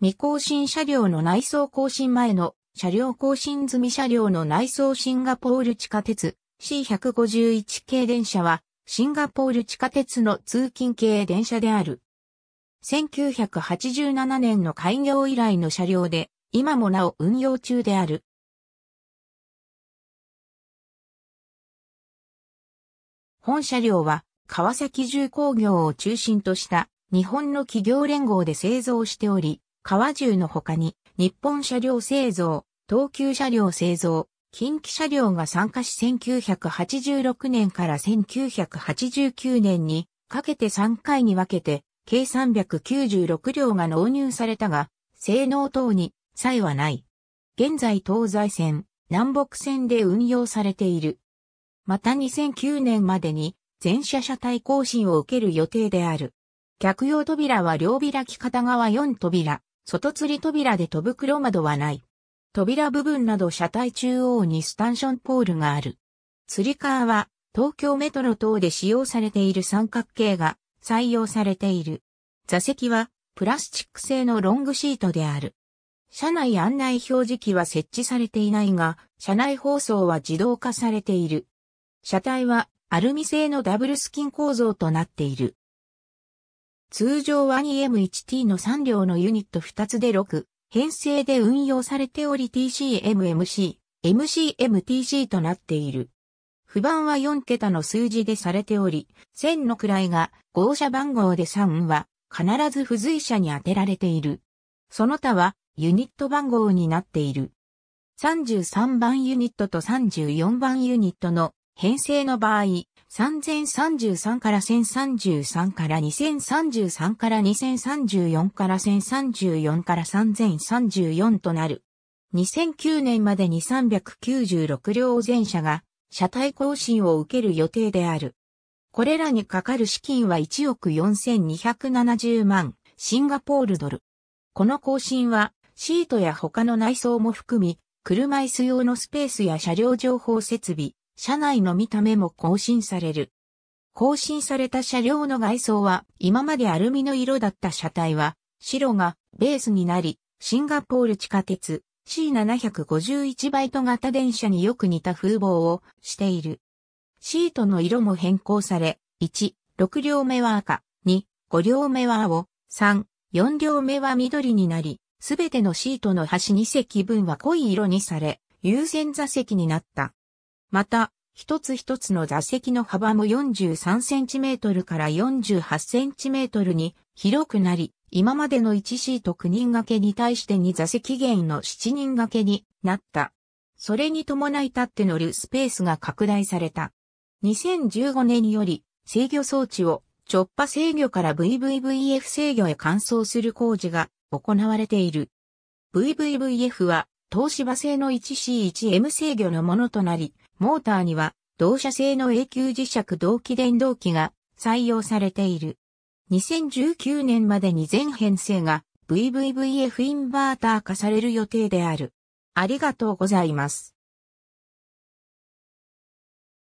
未更新車両の内装更新前の車両更新済み車両の内装シンガポール地下鉄 C151 系電車はシンガポール地下鉄の通勤系電車である。1987年の開業以来の車両で今もなお運用中である。本車両は川崎重工業を中心とした日本の企業連合で製造しており、川銃の他に、日本車両製造、東急車両製造、近畿車両が参加し1986年から1989年にかけて3回に分けて計396両が納入されたが、性能等に差異はない。現在東西線、南北線で運用されている。また2009年までに全車車体更新を受ける予定である。客用扉は両開き片側4扉、外吊り扉で戸袋窓はない。扉部分など車体中央にスタンションポールがある。釣り革は東京メトロ等で使用されている三角形が採用されている。座席はプラスチック製のロングシートである。車内案内表示器は設置されていないが、車内放送は自動化されている。車体はアルミ製のダブルスキン構造となっている。通常は e m 1 t の3両のユニット2つで6、編成で運用されており TCMMC、MCMTC となっている。不番は4桁の数字でされており、1000の位が号車番号で3は必ず付随車に当てられている。その他はユニット番号になっている。33番ユニットと34番ユニットの編成の場合、3033から1033から2033から2034から1034から3034となる。2009年までに396両全車が車体更新を受ける予定である。これらにかかる資金は1億4270万シンガポールドル。この更新はシートや他の内装も含み、車椅子用のスペースや車両情報設備、車内の見た目も更新される。更新された車両の外装は、今までアルミの色だった車体は、白がベースになり、シンガポール地下鉄 C751 バイト型電車によく似た風貌をしている。シートの色も変更され、1、6両目は赤、2、5両目は青、3、4両目は緑になり、すべてのシートの端2席分は濃い色にされ、優先座席になった。また、一つ一つの座席の幅も 43cm から 48cm に広くなり、今までの1シート9人掛けに対して2座席減の7人掛けになった。それに伴い立って乗るスペースが拡大された。2015年より制御装置を直波制御から VVVF 制御へ換装する工事が行われている。VVVF は東芝製の 1C1M 制御のものとなり、モーターには同社製の永久磁石同期電動機が採用されている。2019年までに全編成が VVVF インバーター化される予定である。ありがとうございます。